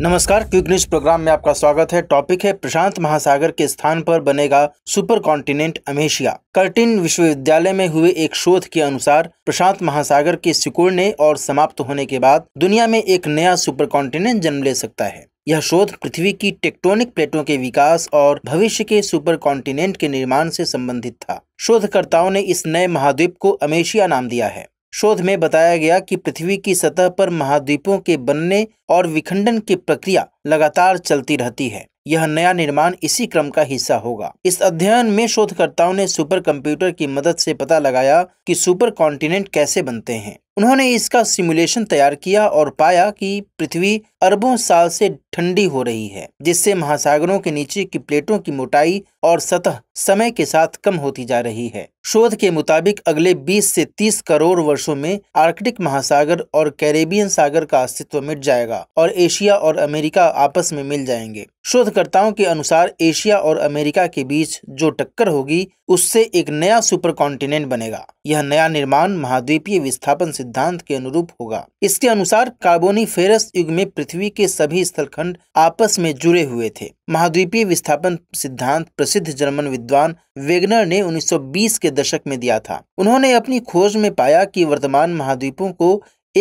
नमस्कार quick news programme में आपका स्वागत है टॉपिक है प्रशांत महासागर के स्थान पर बनेगा सुपर कॉन्टिनेंट अमेशिया कर्टिन विश्वविद्यालय में हुए एक शोध के अनुसार प्रशांत महासागर के सिकुड़ने और समाप्त होने के बाद दुनिया में एक नया सुपर कॉन्टिनेंट जन्म ले सकता है यह शोध पृथ्वी की टेक्टोनिक प्लेटों के विकास और भविष्य के सुपर कॉन्टिनेंट के निर्माण से संबंधित था शोधकर्ताओं ने इस नए महाद्वीप को अमेशिया नाम दिया है शोध में बताया गया कि पृथ्वी की सतह पर महाद्वीपों के बनने और विखंडन की प्रक्रिया लगातार चलती रहती है यह नया निर्माण इसी क्रम का हिस्सा होगा इस अध्ययन में शोधकर्ताओं ने सुपर कंप्यूटर की मदद से पता लगाया कि सुपर कॉन्टिनेंट कैसे बनते हैं उन्होंने इसका सिमुलेशन तैयार किया और पाया कि पृथ्वी अरबों साल से ठंडी हो रही है जिससे महासागरों के नीचे की प्लेटों की मोटाई और सतह समय के साथ कम होती जा रही है शोध के मुताबिक अगले 20 से 30 करोड़ वर्षों में आर्कटिक महासागर और कैरेबियन सागर का अस्तित्व मिट जाएगा और एशिया और अमेरिका आपस में मिल जाएंगे शोधकर्ताओं के अनुसार एशिया और अमेरिका के बीच जो टक्कर होगी उससे एक नया सुपर कॉन्टिनेंट बनेगा यह नया निर्माण महाद्वीपीय विस्थापन से सिद्धांत के अनुरूप होगा इसके अनुसार कार्बोनी फेरस युग में पृथ्वी के सभी स्थलखंड आपस में जुड़े हुए थे महाद्वीपीय विस्थापन सिद्धांत प्रसिद्ध जर्मन विद्वान वेगनर ने 1920 के दशक में दिया था उन्होंने अपनी खोज में पाया कि वर्तमान महाद्वीपों को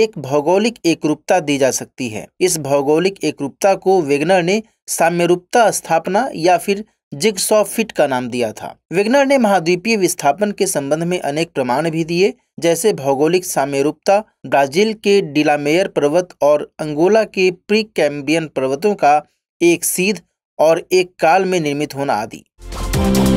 एक भौगोलिक एकरूपता दी जा सकती है इस भौगोलिक एकरूपता को वेगनर ने साम्यरूपता स्थापना या फिर जिग्सॉ फिट का नाम दिया था वेगनर ने महाद्वीपीय विस्थापन के संबंध में अनेक प्रमाण भी दिए जैसे भौगोलिक साम्यरूपता ब्राजील के डिलामेयर पर्वत और अंगोला के प्री कैम्बियन पर्वतों का एक सीध और एक काल में निर्मित होना आदि